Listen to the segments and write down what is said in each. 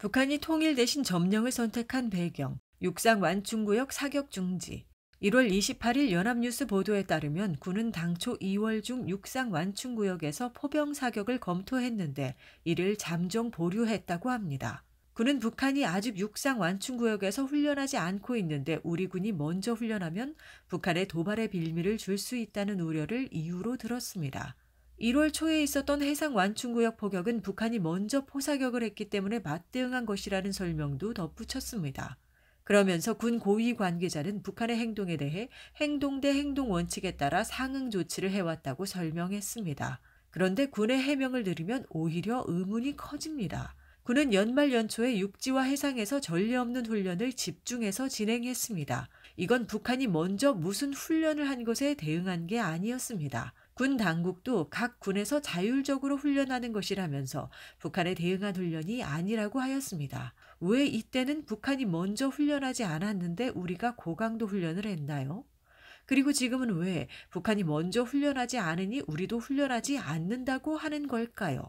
북한이 통일 대신 점령을 선택한 배경, 육상 완충구역 사격 중지. 1월 28일 연합뉴스 보도에 따르면 군은 당초 2월 중 육상 완충구역에서 포병 사격을 검토했는데 이를 잠정 보류했다고 합니다. 군은 북한이 아직 육상 완충구역에서 훈련하지 않고 있는데 우리 군이 먼저 훈련하면 북한의 도발의 빌미를 줄 수 있다는 우려를 이유로 들었습니다. 1월 초에 있었던 해상 완충구역 포격은 북한이 먼저 포사격을 했기 때문에 맞대응한 것이라는 설명도 덧붙였습니다. 그러면서 군 고위 관계자는 북한의 행동에 대해 행동 대 행동 원칙에 따라 상응 조치를 해왔다고 설명했습니다. 그런데 군의 해명을 들으면 오히려 의문이 커집니다. 군은 연말 연초에 육지와 해상에서 전례 없는 훈련을 집중해서 진행했습니다. 이건 북한이 먼저 무슨 훈련을 한 것에 대응한 게 아니었습니다. 군 당국도 각 군에서 자율적으로 훈련하는 것이라면서 북한에 대응한 훈련이 아니라고 하였습니다. 왜 이때는 북한이 먼저 훈련하지 않았는데 우리가 고강도 훈련을 했나요? 그리고 지금은 왜 북한이 먼저 훈련하지 않으니 우리도 훈련하지 않는다고 하는 걸까요?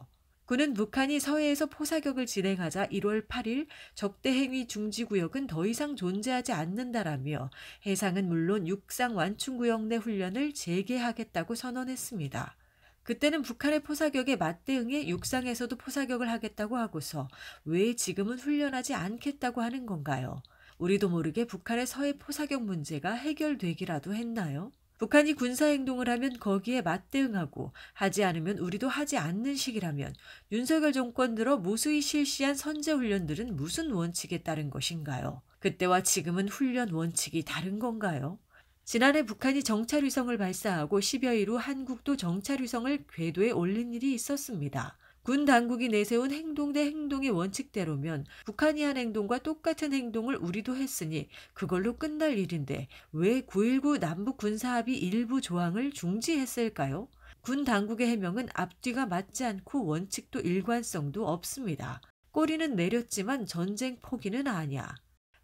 군은 북한이 서해에서 포사격을 진행하자 1월 8일 적대행위 중지구역은 더 이상 존재하지 않는다라며 해상은 물론 육상 완충구역 내 훈련을 재개하겠다고 선언했습니다. 그때는 북한의 포사격에 맞대응해 육상에서도 포사격을 하겠다고 하고서 왜 지금은 훈련하지 않겠다고 하는 건가요? 우리도 모르게 북한의 서해 포사격 문제가 해결되기라도 했나요? 북한이 군사 행동을 하면 거기에 맞대응하고 하지 않으면 우리도 하지 않는 식이라면 윤석열 정권 들어 무수히 실시한 선제 훈련들은 무슨 원칙에 따른 것인가요? 그때와 지금은 훈련 원칙이 다른 건가요? 지난해 북한이 정찰위성을 발사하고 10여일 후 한국도 정찰위성을 궤도에 올린 일이 있었습니다. 군 당국이 내세운 행동 대 행동의 원칙대로면 북한이 한 행동과 똑같은 행동을 우리도 했으니 그걸로 끝날 일인데 왜 9.19 남북 군사합의 일부 조항을 중지했을까요? 군 당국의 해명은 앞뒤가 맞지 않고 원칙도 일관성도 없습니다. 꼬리는 내렸지만 전쟁 포기는 아니야.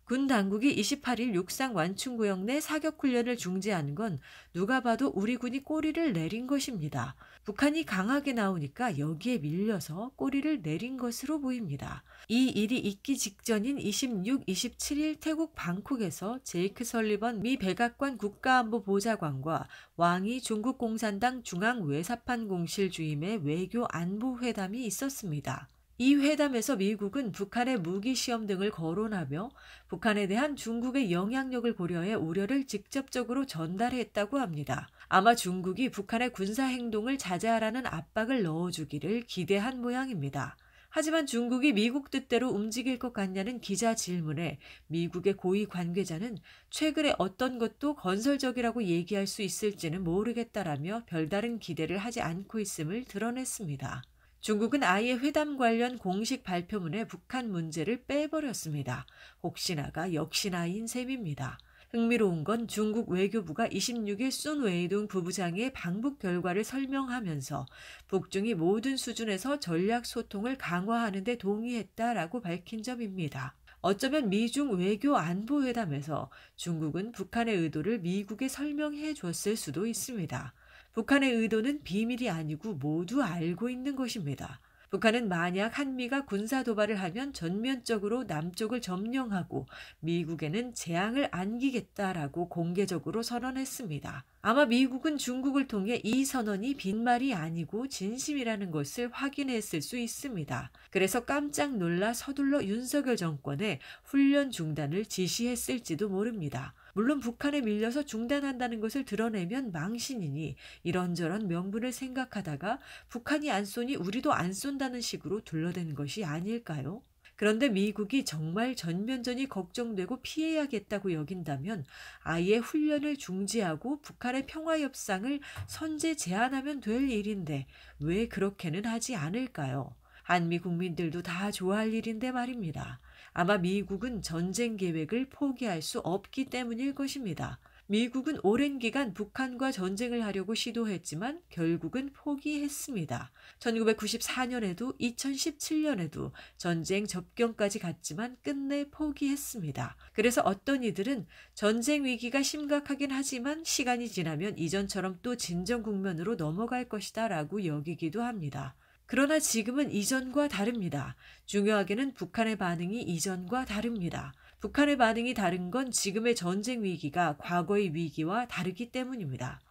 군 당국이 28일 육상 완충구역 내 사격훈련을 중지한 건 누가 봐도 우리 군이 꼬리를 내린 것입니다. 북한이 강하게 나오니까 여기에 밀려서 꼬리를 내린 것으로 보입니다. 이 일이 있기 직전인 26, 27일 태국 방콕에서 제이크 설리번 미 백악관 국가안보보좌관과 왕이 중국 공산당 중앙 외사판 공실 주임의 외교 안보 회담이 있었습니다. 이 회담에서 미국은 북한의 무기 시험 등을 거론하며 북한에 대한 중국의 영향력을 고려해 우려를 직접적으로 전달했다고 합니다. 아마 중국이 북한의 군사 행동을 자제하라는 압박을 넣어주기를 기대한 모양입니다. 하지만 중국이 미국 뜻대로 움직일 것 같냐는 기자 질문에 미국의 고위 관계자는 최근에 어떤 것도 건설적이라고 얘기할 수 있을지는 모르겠다라며 별다른 기대를 하지 않고 있음을 드러냈습니다. 중국은 아예 회담 관련 공식 발표문에 북한 문제를 빼버렸습니다. 혹시나가 역시나인 셈입니다. 흥미로운 건 중국 외교부가 26일 순 웨이둥 부부장의 방북 결과를 설명하면서 북중이 모든 수준에서 전략 소통을 강화하는 데 동의했다라고 밝힌 점입니다. 어쩌면 미중 외교 안보 회담에서 중국은 북한의 의도를 미국에 설명해 줬을 수도 있습니다. 북한의 의도는 비밀이 아니고 모두 알고 있는 것입니다. 북한은 만약 한미가 군사 도발을 하면 전면적으로 남쪽을 점령하고 미국에는 재앙을 안기겠다라고 공개적으로 선언했습니다. 아마 미국은 중국을 통해 이 선언이 빈말이 아니고 진심이라는 것을 확인했을 수 있습니다. 그래서 깜짝 놀라 서둘러 윤석열 정권에 훈련 중단을 지시했을지도 모릅니다. 물론 북한에 밀려서 중단한다는 것을 드러내면 망신이니 이런저런 명분을 생각하다가 북한이 안 쏘니 우리도 안 쏜다는 식으로 둘러댄 것이 아닐까요? 그런데 미국이 정말 전면전이 걱정되고 피해야겠다고 여긴다면 아예 훈련을 중지하고 북한의 평화협상을 선제 제한하면 될 일인데 왜 그렇게는 하지 않을까요? 한미 국민들도 다 좋아할 일인데 말입니다. 아마 미국은 전쟁 계획을 포기할 수 없기 때문일 것입니다. 미국은 오랜 기간 북한과 전쟁을 하려고 시도했지만 결국은 포기했습니다. 1994년에도 2017년에도 전쟁 접경까지 갔지만 끝내 포기했습니다. 그래서 어떤 이들은 전쟁 위기가 심각하긴 하지만 시간이 지나면 이전처럼 또 진정 국면으로 넘어갈 것이다 라고 여기기도 합니다. 그러나 지금은 이전과 다릅니다. 중요하게는 북한의 반응이 이전과 다릅니다. 북한의 반응이 다른 건 지금의 전쟁 위기가 과거의 위기와 다르기 때문입니다.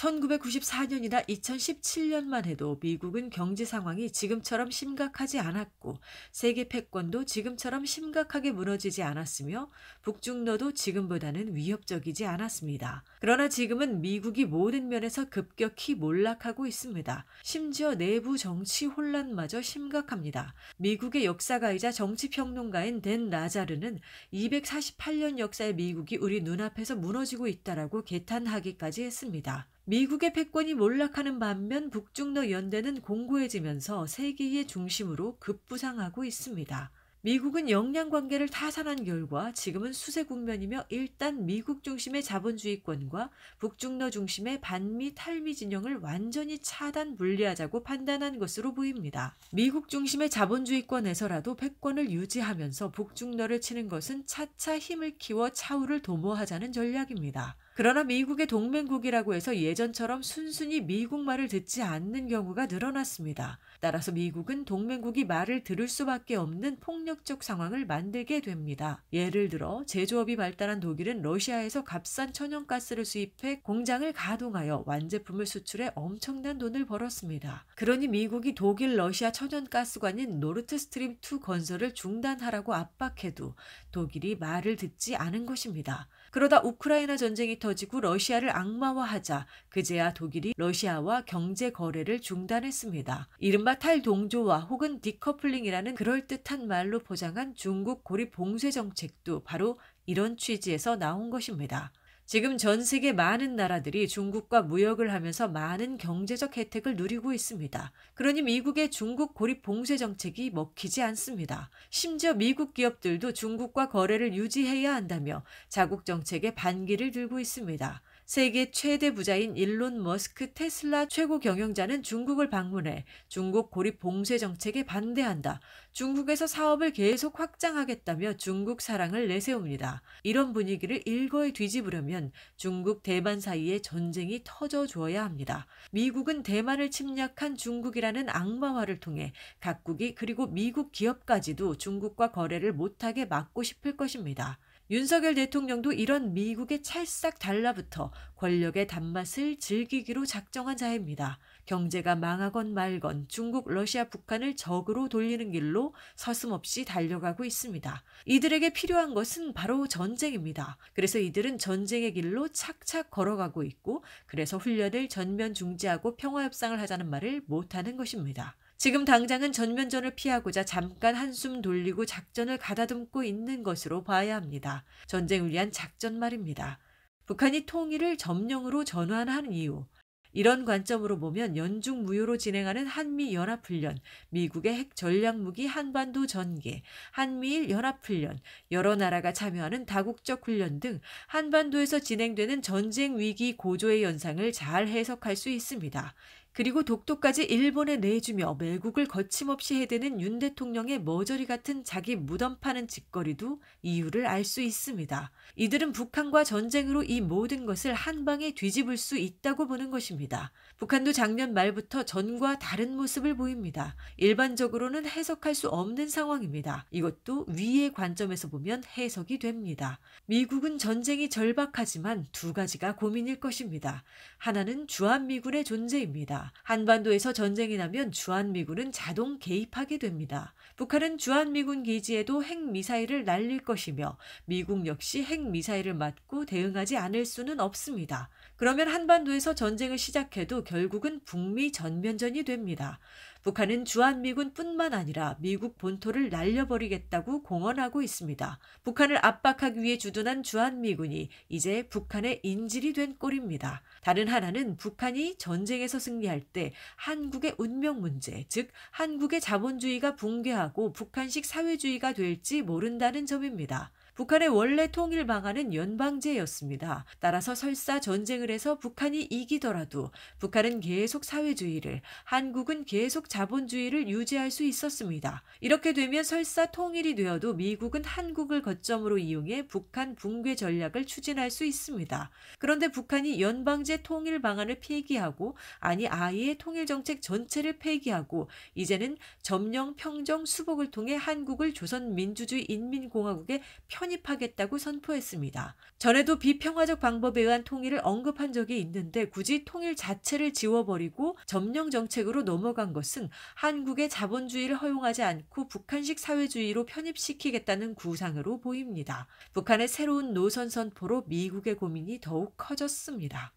1994년이나 2017년만 해도 미국은 경제 상황이 지금처럼 심각하지 않았고 세계 패권도 지금처럼 심각하게 무너지지 않았으며 북중러도 지금보다는 위협적이지 않았습니다. 그러나 지금은 미국이 모든 면에서 급격히 몰락하고 있습니다. 심지어 내부 정치 혼란마저 심각합니다. 미국의 역사가이자 정치평론가인 댄 나자르는 248년 역사의 미국이 우리 눈앞에서 무너지고 있다라고 개탄하기까지 했습니다. 미국의 패권이 몰락하는 반면 북중러 연대는 공고해지면서 세계의 중심으로 급부상하고 있습니다. 미국은 역량 관계를 타산한 결과 지금은 수세 국면이며 일단 미국 중심의 자본주의권과 북중러 중심의 반미 탈미 진영을 완전히 차단 분리하자고 판단한 것으로 보입니다. 미국 중심의 자본주의권에서라도 패권을 유지하면서 북중러를 치는 것은 차차 힘을 키워 차후를 도모하자는 전략입니다. 그러나 미국의 동맹국이라고 해서 예전처럼 순순히 미국 말을 듣지 않는 경우가 늘어났습니다. 따라서 미국은 동맹국이 말을 들을 수밖에 없는 폭력적 상황을 만들게 됩니다. 예를 들어 제조업이 발달한 독일은 러시아에서 값싼 천연가스를 수입해 공장을 가동하여 완제품을 수출해 엄청난 돈을 벌었습니다. 그러니 미국이 독일 러시아 천연가스관인 노르트 스트림 2 건설을 중단하라고 압박해도 독일이 말을 듣지 않은 것입니다. 그러다 우크라이나 전쟁이 터지고 러시아를 악마화하자 그제야 독일이 러시아와 경제 거래를 중단했습니다. 이른바 탈동조화 혹은 디커플링이라는 그럴듯한 말로 포장한 중국 고립 봉쇄 정책도 바로 이런 취지에서 나온 것입니다. 지금 전 세계 많은 나라들이 중국과 무역을 하면서 많은 경제적 혜택을 누리고 있습니다. 그러니 미국의 중국 고립 봉쇄 정책이 먹히지 않습니다. 심지어 미국 기업들도 중국과 거래를 유지해야 한다며 자국 정책에 반기를 들고 있습니다. 세계 최대 부자인 일론 머스크 테슬라 최고 경영자는 중국을 방문해 중국 고립 봉쇄 정책에 반대한다. 중국에서 사업을 계속 확장하겠다며 중국 사랑을 내세웁니다. 이런 분위기를 일거에 뒤집으려면 중국 대만 사이에 전쟁이 터져줘야 합니다. 미국은 대만을 침략한 중국이라는 악마화를 통해 각국이 그리고 미국 기업까지도 중국과 거래를 못하게 막고 싶을 것입니다. 윤석열 대통령도 이런 미국에 찰싹 달라붙어 권력의 단맛을 즐기기로 작정한 자입니다. 경제가 망하건 말건 중국, 러시아, 북한을 적으로 돌리는 길로 서슴없이 달려가고 있습니다. 이들에게 필요한 것은 바로 전쟁입니다. 그래서 이들은 전쟁의 길로 착착 걸어가고 있고 그래서 훈련을 전면 중지하고 평화협상을 하자는 말을 못하는 것입니다. 지금 당장은 전면전을 피하고자 잠깐 한숨 돌리고 작전을 가다듬고 있는 것으로 봐야 합니다. 전쟁을 위한 작전 말입니다. 북한이 통일을 점령으로 전환한 이유, 이런 관점으로 보면 연중 무효로 진행하는 한미 연합훈련, 미국의 핵 전략 무기 한반도 전개, 한미일 연합훈련, 여러 나라가 참여하는 다국적 훈련 등 한반도에서 진행되는 전쟁 위기 고조의 연상을 잘 해석할 수 있습니다. 그리고 독도까지 일본에 내주며 매국을 거침없이 해대는 윤 대통령의 머저리 같은 자기 무덤 파는 짓거리도 이유를 알 수 있습니다. 이들은 북한과 전쟁으로 이 모든 것을 한 방에 뒤집을 수 있다고 보는 것입니다. 북한도 작년 말부터 전과 다른 모습을 보입니다. 일반적으로는 해석할 수 없는 상황입니다. 이것도 위의 관점에서 보면 해석이 됩니다. 미국은 전쟁이 절박하지만 두 가지가 고민일 것입니다. 하나는 주한미군의 존재입니다. 한반도에서 전쟁이 나면 주한미군은 자동 개입하게 됩니다. 북한은 주한미군 기지에도 핵미사일을 날릴 것이며 미국 역시 핵미사일을 맞고 대응하지 않을 수는 없습니다. 그러면 한반도에서 전쟁을 시작해도 결국은 북미 전면전이 됩니다. 북한은 주한미군뿐만 아니라 미국 본토를 날려버리겠다고 공언하고 있습니다. 북한을 압박하기 위해 주둔한 주한미군이 이제 북한의 인질이 된 꼴입니다. 다른 하나는 북한이 전쟁에서 승리할 때 한국의 운명 문제, 즉 한국의 자본주의가 붕괴하고 북한식 사회주의가 될지 모른다는 점입니다. 북한의 원래 통일 방안은 연방제였습니다. 따라서 설사 전쟁을 해서 북한이 이기더라도 북한은 계속 사회주의를, 한국은 계속 자본주의를 유지할 수 있었습니다. 이렇게 되면 설사 통일이 되어도 미국은 한국을 거점으로 이용해 북한 붕괴 전략을 추진할 수 있습니다. 그런데 북한이 연방제 통일 방안을 폐기하고 아니 아예 통일 정책 전체를 폐기하고 이제는 점령 평정 수복을 통해 한국을 조선민주주의 인민공화국의 편 편입하겠다고 선포했습니다. 전에도 비평화적 방법에 의한 통일을 언급한 적이 있는데 굳이 통일 자체를 지워버리고 점령 정책으로 넘어간 것은 한국의 자본주의를 허용하지 않고 북한식 사회주의로 편입시키겠다는 구상으로 보입니다. 북한의 새로운 노선 선포로 미국의 고민이 더욱 커졌습니다.